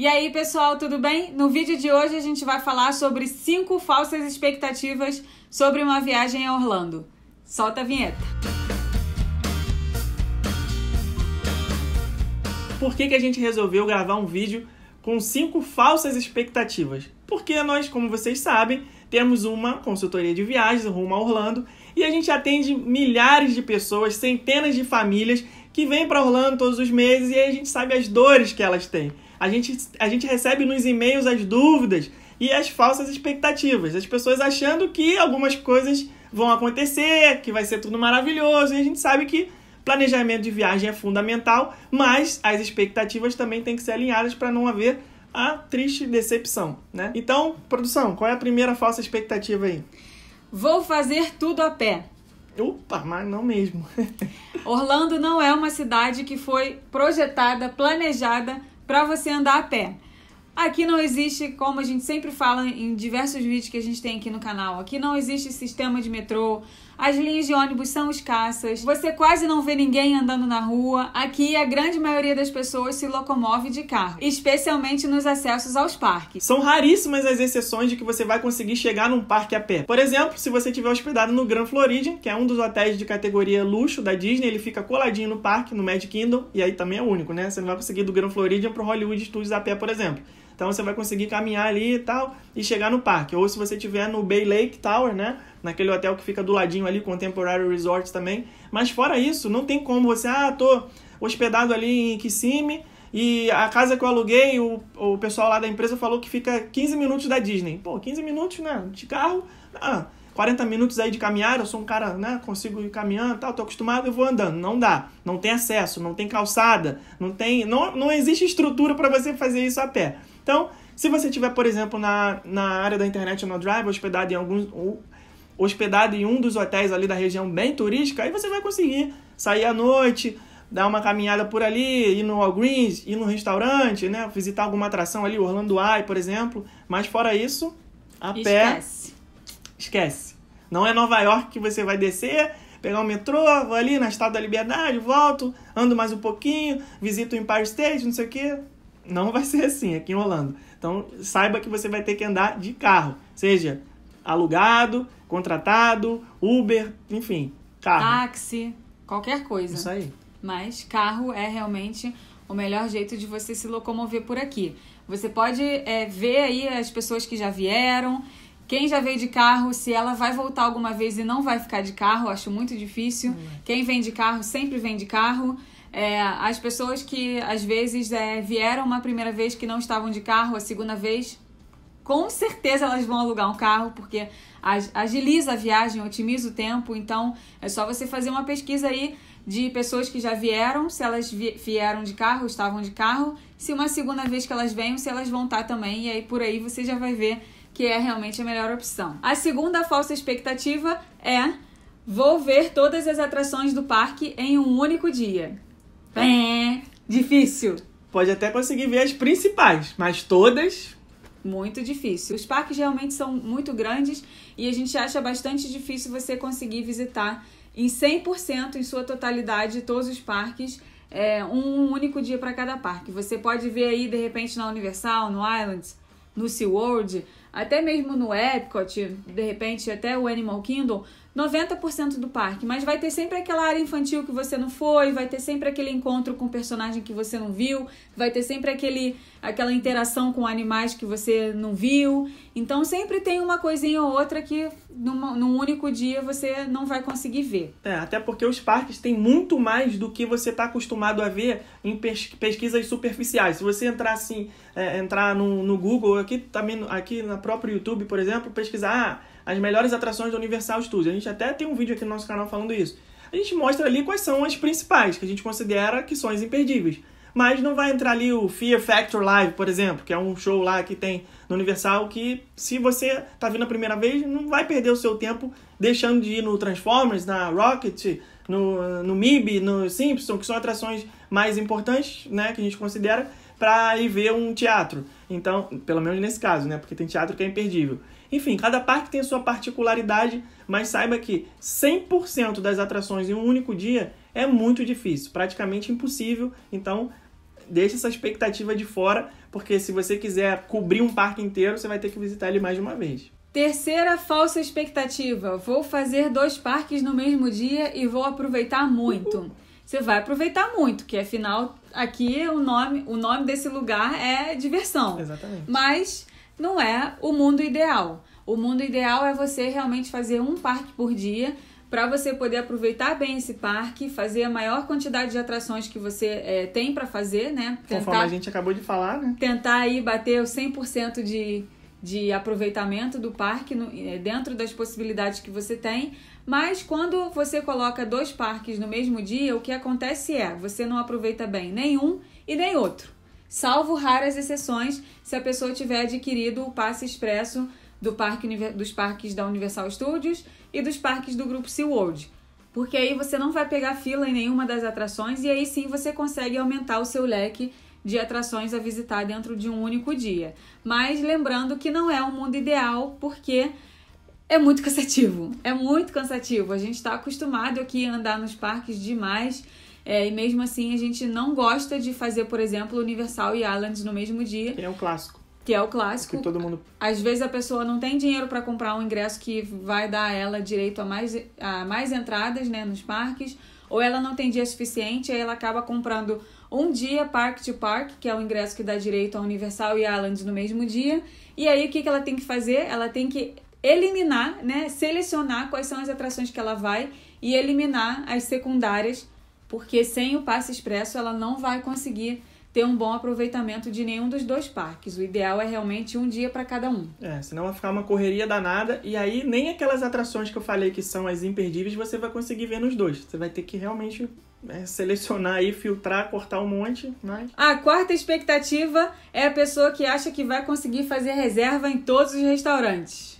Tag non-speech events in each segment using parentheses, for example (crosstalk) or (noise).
E aí, pessoal, tudo bem? No vídeo de hoje a gente vai falar sobre cinco falsas expectativas sobre uma viagem a Orlando. Solta a vinheta. Por que, que a gente resolveu gravar um vídeo com cinco falsas expectativas? Porque nós, como vocês sabem, temos uma consultoria de viagens rumo a Orlando e a gente atende milhares de pessoas, centenas de famílias que vêm para Orlando todos os meses e a gente sabe as dores que elas têm. A gente, a gente recebe nos e-mails as dúvidas e as falsas expectativas. As pessoas achando que algumas coisas vão acontecer, que vai ser tudo maravilhoso, e a gente sabe que planejamento de viagem é fundamental, mas as expectativas também têm que ser alinhadas para não haver a triste decepção, né? Então, produção, qual é a primeira falsa expectativa aí? Vou fazer tudo a pé. Opa, mas não mesmo. (laughs) Orlando não é uma cidade que foi projetada, planejada para você andar a pé. Aqui não existe, como a gente sempre fala em diversos vídeos que a gente tem aqui no canal, aqui não existe sistema de metrô, as linhas de ônibus são escassas, você quase não vê ninguém andando na rua. Aqui a grande maioria das pessoas se locomove de carro, especialmente nos acessos aos parques. São raríssimas as exceções de que você vai conseguir chegar num parque a pé. Por exemplo, se você estiver hospedado no Grand Floridian, que é um dos hotéis de categoria luxo da Disney, ele fica coladinho no parque, no Magic Kingdom, e aí também é único, né? Você não vai conseguir do Grand Floridian pro Hollywood Studios a pé, por exemplo. Então você vai conseguir caminhar ali e tal e chegar no parque. Ou se você estiver no Bay Lake Tower, né? Naquele hotel que fica do ladinho ali, Contemporary Resort também. Mas fora isso, não tem como você, ah, tô hospedado ali em Kissimmee e a casa que eu aluguei, o, o pessoal lá da empresa falou que fica 15 minutos da Disney. Pô, 15 minutos, né? De carro, ah, 40 minutos aí de caminhar, eu sou um cara, né? Consigo ir caminhando tal, tô acostumado, eu vou andando. Não dá, não tem acesso, não tem calçada, não tem. Não, não existe estrutura para você fazer isso a pé. Então, se você tiver, por exemplo, na, na área da International Drive, hospedado em alguns hospedado em um dos hotéis ali da região bem turística, aí você vai conseguir sair à noite, dar uma caminhada por ali, ir no Walgreens, ir no restaurante, né? Visitar alguma atração ali, Orlando Eye, por exemplo. Mas fora isso, a Esquece. pé... Esquece. Esquece. Não é Nova York que você vai descer, pegar o um metrô, vou ali na Estátua da Liberdade, volto, ando mais um pouquinho, visito o Empire State, não sei o quê não vai ser assim aqui em Holanda. Então, saiba que você vai ter que andar de carro, seja alugado, contratado, Uber, enfim, carro. Táxi, qualquer coisa. Isso aí. Mas carro é realmente o melhor jeito de você se locomover por aqui. Você pode é, ver aí as pessoas que já vieram, quem já veio de carro, se ela vai voltar alguma vez e não vai ficar de carro, acho muito difícil. É. Quem vem de carro sempre vem de carro. É, as pessoas que às vezes é, vieram uma primeira vez que não estavam de carro, a segunda vez, com certeza elas vão alugar um carro, porque agiliza a viagem, otimiza o tempo. Então é só você fazer uma pesquisa aí de pessoas que já vieram, se elas vieram de carro, estavam de carro, se uma segunda vez que elas vêm, se elas vão estar também. E aí por aí você já vai ver que é realmente a melhor opção. A segunda falsa expectativa é. Vou ver todas as atrações do parque em um único dia. Tá? É. Difícil. Pode até conseguir ver as principais, mas todas. Muito difícil. Os parques realmente são muito grandes e a gente acha bastante difícil você conseguir visitar em 100%, em sua totalidade, todos os parques, é, um único dia para cada parque. Você pode ver aí, de repente, na Universal, no Islands, no SeaWorld, até mesmo no Epcot, de repente até o Animal Kingdom, 90% do parque, mas vai ter sempre aquela área infantil que você não foi, vai ter sempre aquele encontro com personagem que você não viu, vai ter sempre aquele, aquela interação com animais que você não viu. Então sempre tem uma coisinha ou outra que numa, num único dia você não vai conseguir ver. É, até porque os parques têm muito mais do que você está acostumado a ver em pesquisas superficiais. Se você entrar assim, é, entrar no, no Google, aqui também aqui no próprio YouTube, por exemplo, pesquisar. Ah, as melhores atrações do Universal Studios. A gente até tem um vídeo aqui no nosso canal falando isso. A gente mostra ali quais são as principais, que a gente considera que são as imperdíveis. Mas não vai entrar ali o Fear Factor Live, por exemplo, que é um show lá que tem no Universal que se você tá vindo a primeira vez, não vai perder o seu tempo deixando de ir no Transformers, na Rocket, no, no MIB, no Simpson, que são atrações mais importantes, né, que a gente considera, para ir ver um teatro. Então, pelo menos nesse caso, né, porque tem teatro que é imperdível. Enfim, cada parque tem sua particularidade, mas saiba que 100% das atrações em um único dia é muito difícil, praticamente impossível. Então, deixe essa expectativa de fora, porque se você quiser cobrir um parque inteiro, você vai ter que visitar ele mais de uma vez. Terceira falsa expectativa: vou fazer dois parques no mesmo dia e vou aproveitar muito. Você vai aproveitar muito, que afinal aqui o nome, o nome desse lugar é diversão. Exatamente. Mas não é o mundo ideal. O mundo ideal é você realmente fazer um parque por dia para você poder aproveitar bem esse parque, fazer a maior quantidade de atrações que você é, tem para fazer, né? Tentar, Conforme a gente acabou de falar, né? Tentar aí bater o 100% de, de aproveitamento do parque no, é, dentro das possibilidades que você tem. Mas quando você coloca dois parques no mesmo dia, o que acontece é você não aproveita bem nenhum e nem outro salvo raras exceções se a pessoa tiver adquirido o passe expresso do parque, dos parques da Universal Studios e dos parques do grupo SeaWorld. Porque aí você não vai pegar fila em nenhuma das atrações e aí sim você consegue aumentar o seu leque de atrações a visitar dentro de um único dia. Mas lembrando que não é um mundo ideal, porque é muito (laughs) cansativo. É muito cansativo. A gente está acostumado aqui a andar nos parques demais é, e mesmo assim, a gente não gosta de fazer, por exemplo, Universal e Islands no mesmo dia. Que é um clássico. Que é o clássico. Que todo mundo... Às vezes a pessoa não tem dinheiro para comprar um ingresso que vai dar a ela direito a mais, a mais entradas né, nos parques, ou ela não tem dia suficiente, aí ela acaba comprando um dia park to park, que é o ingresso que dá direito a Universal e Islands no mesmo dia. E aí o que, que ela tem que fazer? Ela tem que eliminar, né, selecionar quais são as atrações que ela vai e eliminar as secundárias porque sem o passe expresso ela não vai conseguir ter um bom aproveitamento de nenhum dos dois parques. O ideal é realmente um dia para cada um. É, senão vai ficar uma correria danada e aí nem aquelas atrações que eu falei que são as imperdíveis você vai conseguir ver nos dois. Você vai ter que realmente é, selecionar e filtrar, cortar um monte, mas... Né? A quarta expectativa é a pessoa que acha que vai conseguir fazer reserva em todos os restaurantes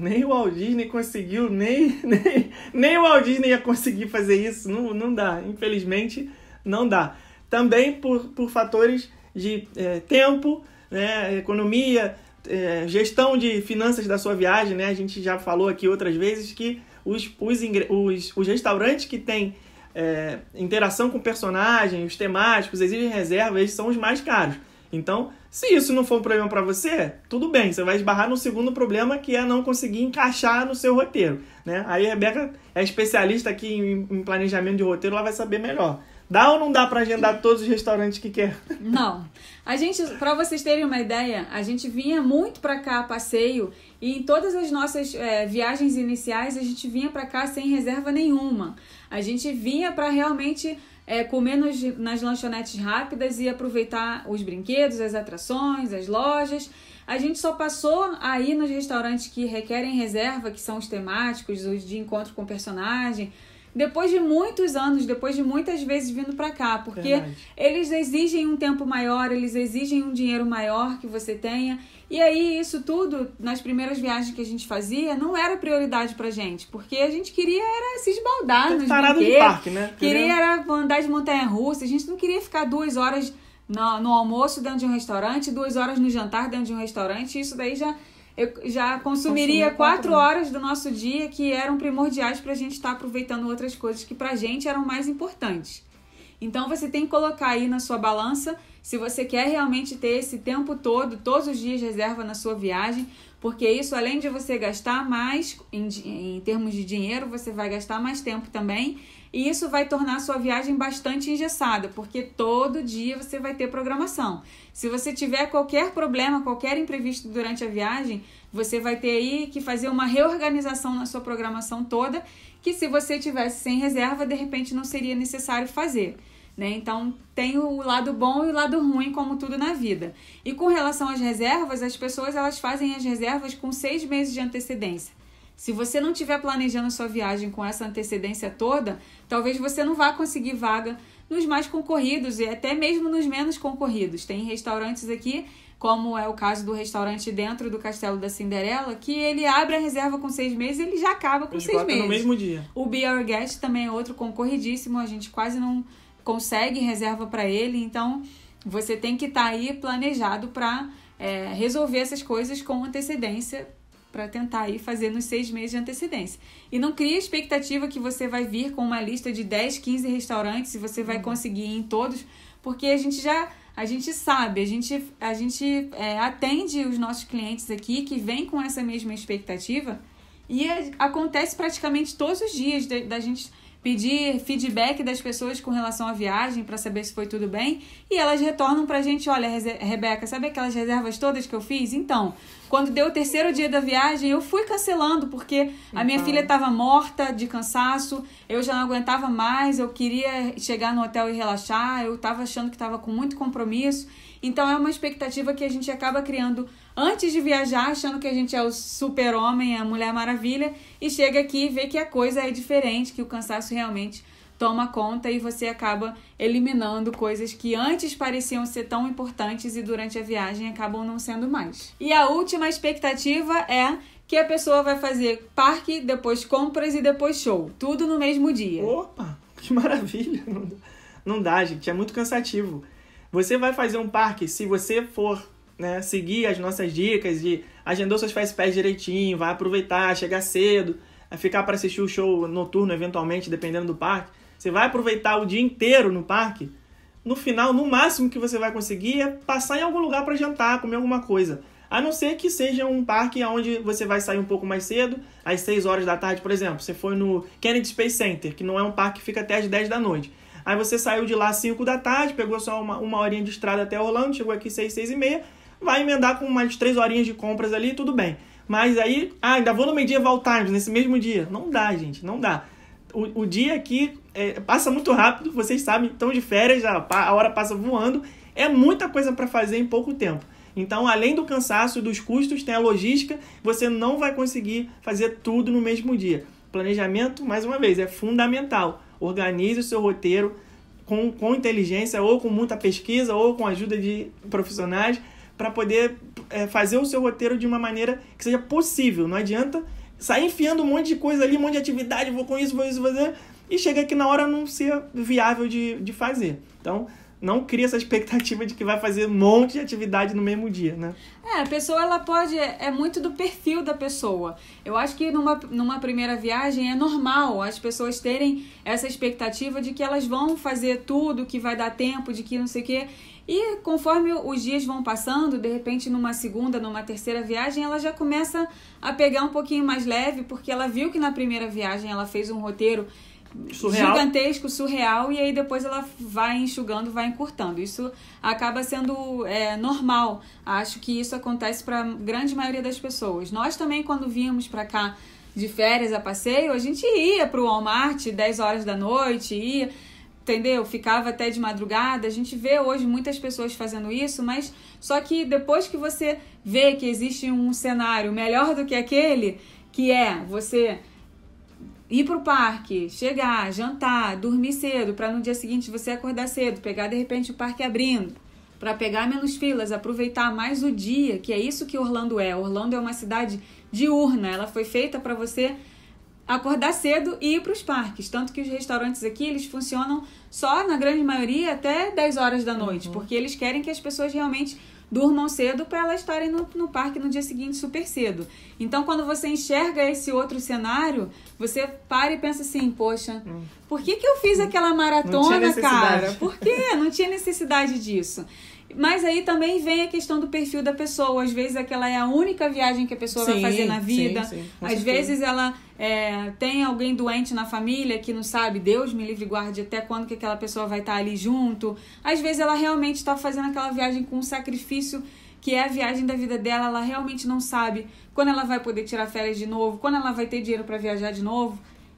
nem o Walt Disney conseguiu, nem, (laughs) nem, nem o Walt Disney ia conseguir fazer isso. Não, não dá, infelizmente, não dá. Também por, por fatores de é, tempo, né, economia, é, gestão de finanças da sua viagem. Né? A gente já falou aqui outras vezes que os, os, os, os restaurantes que têm é, interação com personagens, os temáticos, exigem reserva, eles são os mais caros. Então, se isso não for um problema para você, tudo bem, você vai esbarrar no segundo problema que é não conseguir encaixar no seu roteiro, né? Aí a Rebeca é especialista aqui em, planejamento de roteiro, ela vai saber melhor. Dá ou não dá para agendar todos os restaurantes que quer? Não. A gente, para vocês terem uma ideia, a gente vinha muito para cá a passeio e em todas as nossas é, viagens iniciais a gente vinha para cá sem reserva nenhuma. A gente vinha para realmente é, comer nas lanchonetes rápidas e aproveitar os brinquedos, as atrações, as lojas. A gente só passou aí nos restaurantes que requerem reserva, que são os temáticos, os de encontro com personagem, depois de muitos anos, depois de muitas vezes vindo para cá, porque Verdade. eles exigem um tempo maior, eles exigem um dinheiro maior que você tenha. E aí isso tudo nas primeiras viagens que a gente fazia não era prioridade pra gente, porque a gente queria era se esbaldar Tô nos brinquedos, parque, né? Queria... queria era andar de montanha russa, a gente não queria ficar duas horas no, no almoço dentro de um restaurante, duas horas no jantar dentro de um restaurante, isso daí já eu já consumiria quatro horas do nosso dia que eram primordiais para a gente estar tá aproveitando outras coisas que para a gente eram mais importantes. Então você tem que colocar aí na sua balança se você quer realmente ter esse tempo todo, todos os dias reserva na sua viagem, porque isso, além de você gastar mais em, em termos de dinheiro, você vai gastar mais tempo também. E isso vai tornar a sua viagem bastante engessada, porque todo dia você vai ter programação. Se você tiver qualquer problema, qualquer imprevisto durante a viagem, você vai ter aí que fazer uma reorganização na sua programação toda, que se você tivesse sem reserva, de repente não seria necessário fazer. Né? Então, tem o lado bom e o lado ruim, como tudo na vida. E com relação às reservas, as pessoas elas fazem as reservas com seis meses de antecedência. Se você não estiver planejando sua viagem com essa antecedência toda, talvez você não vá conseguir vaga nos mais concorridos e até mesmo nos menos concorridos. Tem restaurantes aqui, como é o caso do restaurante dentro do Castelo da Cinderela, que ele abre a reserva com seis meses e ele já acaba com seis meses. no mesmo dia. O Be Our Guest também é outro concorridíssimo, a gente quase não consegue reserva para ele. Então, você tem que estar tá aí planejado para é, resolver essas coisas com antecedência para tentar aí fazer nos seis meses de antecedência. E não cria expectativa que você vai vir com uma lista de 10, 15 restaurantes e você vai uhum. conseguir ir em todos, porque a gente já a gente sabe, a gente, a gente é, atende os nossos clientes aqui que vêm com essa mesma expectativa e é, acontece praticamente todos os dias da, da gente pedir feedback das pessoas com relação à viagem para saber se foi tudo bem. E elas retornam para a gente: olha, Rebeca, sabe aquelas reservas todas que eu fiz? Então, quando deu o terceiro dia da viagem, eu fui cancelando, porque a minha então. filha estava morta de cansaço, eu já não aguentava mais, eu queria chegar no hotel e relaxar, eu estava achando que estava com muito compromisso. Então é uma expectativa que a gente acaba criando antes de viajar, achando que a gente é o super-homem, a Mulher Maravilha, e chega aqui e vê que a coisa é diferente, que o cansaço realmente toma conta e você acaba eliminando coisas que antes pareciam ser tão importantes e durante a viagem acabam não sendo mais. E a última expectativa é que a pessoa vai fazer parque, depois compras e depois show, tudo no mesmo dia. Opa, que maravilha! Não dá, gente, é muito cansativo. Você vai fazer um parque, se você for né, seguir as nossas dicas de agendou seus fast pés direitinho, vai aproveitar, chegar cedo, eh, ficar para assistir o show noturno eventualmente, dependendo do parque. Você vai aproveitar o dia inteiro no parque. No final, no máximo que você vai conseguir é passar em algum lugar para jantar, comer alguma coisa. A não ser que seja um parque onde você vai sair um pouco mais cedo, às 6 horas da tarde, por exemplo. Você foi no Kennedy Space Center, que não é um parque que fica até às 10 da noite. Aí você saiu de lá às 5 da tarde, pegou só uma, uma horinha de estrada até Orlando, chegou aqui 6, 6 e meia, vai emendar com mais 3 horinhas de compras ali, tudo bem. Mas aí, ah, ainda vou no medieval times, nesse mesmo dia. Não dá, gente, não dá. O, o dia aqui é, passa muito rápido, vocês sabem, estão de férias, a, a hora passa voando. É muita coisa para fazer em pouco tempo. Então, além do cansaço, e dos custos, tem a logística, você não vai conseguir fazer tudo no mesmo dia. Planejamento, mais uma vez, é fundamental. Organize o seu roteiro com, com inteligência, ou com muita pesquisa, ou com a ajuda de profissionais, para poder é, fazer o seu roteiro de uma maneira que seja possível. Não adianta sair enfiando um monte de coisa ali, um monte de atividade, vou com isso, vou isso, vou fazer e chega que na hora não ser viável de, de fazer. Então, não cria essa expectativa de que vai fazer um monte de atividade no mesmo dia, né? É, a pessoa ela pode é muito do perfil da pessoa. Eu acho que numa, numa primeira viagem é normal as pessoas terem essa expectativa de que elas vão fazer tudo, que vai dar tempo, de que não sei o quê. E conforme os dias vão passando, de repente numa segunda, numa terceira viagem, ela já começa a pegar um pouquinho mais leve, porque ela viu que na primeira viagem ela fez um roteiro surreal. gigantesco, surreal, e aí depois ela vai enxugando, vai encurtando. Isso acaba sendo é, normal. Acho que isso acontece para a grande maioria das pessoas. Nós também, quando vínhamos para cá de férias a passeio, a gente ia para o Walmart 10 horas da noite, ia entendeu? Ficava até de madrugada. A gente vê hoje muitas pessoas fazendo isso, mas só que depois que você vê que existe um cenário melhor do que aquele, que é você ir para o parque, chegar, jantar, dormir cedo, para no dia seguinte você acordar cedo, pegar de repente o parque abrindo, para pegar menos filas, aproveitar mais o dia, que é isso que Orlando é. Orlando é uma cidade diurna, ela foi feita para você acordar cedo e ir para os parques. Tanto que os restaurantes aqui, eles funcionam só, na grande maioria, até 10 horas da noite, uhum. porque eles querem que as pessoas realmente durmam cedo para elas estarem no, no parque no dia seguinte super cedo. Então, quando você enxerga esse outro cenário, você para e pensa assim, poxa, hum. por que, que eu fiz aquela maratona, cara? Por que? Não tinha necessidade disso. Mas aí também vem a questão do perfil da pessoa. Às vezes aquela é a única viagem que a pessoa sim, vai fazer na vida. Sim, sim, Às vezes ela é, tem alguém doente na família que não sabe, Deus me livre guarde até quando que aquela pessoa vai estar tá ali junto. Às vezes ela realmente está fazendo aquela viagem com um sacrifício que é a viagem da vida dela, ela realmente não sabe quando ela vai poder tirar férias de novo, quando ela vai ter dinheiro para viajar de novo.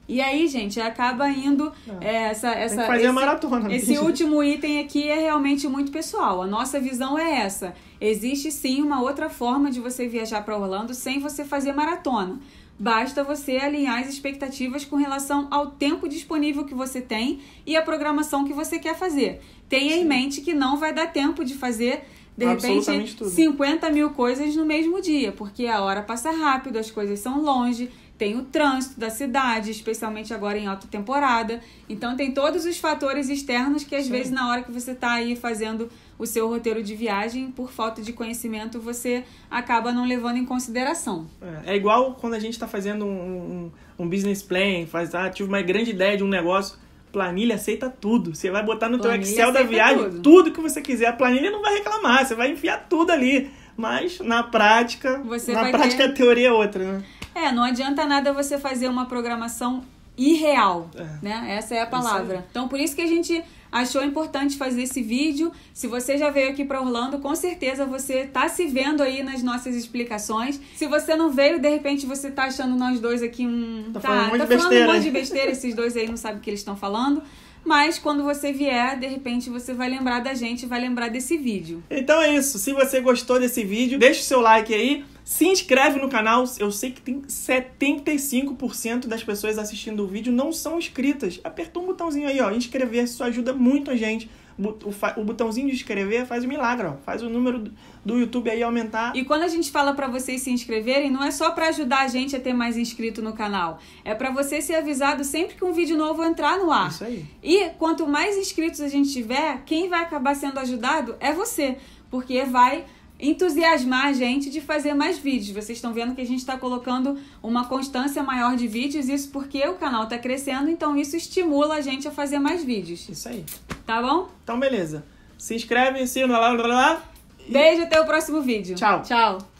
E aí, gente, acaba indo é, é essa, essa esse, maratona, né? esse último item aqui é realmente muito pessoal. A nossa visão é essa. Existe sim uma outra forma de você viajar para Orlando sem você fazer maratona. Basta você alinhar as expectativas com relação ao tempo disponível que você tem e a programação que você quer fazer. Tenha Sim. em mente que não vai dar tempo de fazer, de repente, tudo. 50 mil coisas no mesmo dia, porque a hora passa rápido, as coisas são longe, tem o trânsito da cidade, especialmente agora em alta temporada. Então tem todos os fatores externos que às Sim. vezes na hora que você está aí fazendo o seu roteiro de viagem, por falta de conhecimento, você acaba não levando em consideração. É, é igual quando a gente está fazendo um, um, um, business plan, faz, ah, tive uma grande ideia de um negócio, planilha aceita tudo. Você vai botar no planilha teu Excel da viagem tudo. tudo que você quiser. A planilha não vai reclamar, você vai enfiar tudo ali. Mas na prática, você na prática ter... a teoria é outra, né? É, não adianta nada você fazer uma programação irreal, é. né? Essa é a palavra. Então, por isso que a gente achou importante fazer esse vídeo. Se você já veio aqui para Orlando, com certeza você tá se vendo aí nas nossas explicações. Se você não veio, de repente você tá achando nós dois aqui um... Tá, tá falando, tá falando um monte de besteira. Esses dois aí não sabem o que eles estão falando. Mas quando você vier, de repente você vai lembrar da gente, vai lembrar desse vídeo. Então é isso. Se você gostou desse vídeo, deixa o seu like aí. Se inscreve no canal, eu sei que tem 75% das pessoas assistindo o vídeo não são inscritas. Aperta um botãozinho aí, ó, inscrever, isso ajuda muito a gente. O botãozinho de inscrever faz o um milagre, ó. faz o número do YouTube aí aumentar. E quando a gente fala para vocês se inscreverem, não é só para ajudar a gente a ter mais inscrito no canal, é para você ser avisado sempre que um vídeo novo entrar no ar. Isso aí. E quanto mais inscritos a gente tiver, quem vai acabar sendo ajudado é você, porque vai entusiasmar a gente de fazer mais vídeos. Vocês estão vendo que a gente está colocando uma constância maior de vídeos, isso porque o canal está crescendo, então isso estimula a gente a fazer mais vídeos. Isso aí. Tá bom? Então, beleza. Se inscreve, ensina, lá, lá, lá. e... Beijo, até o próximo vídeo. Tchau. Tchau.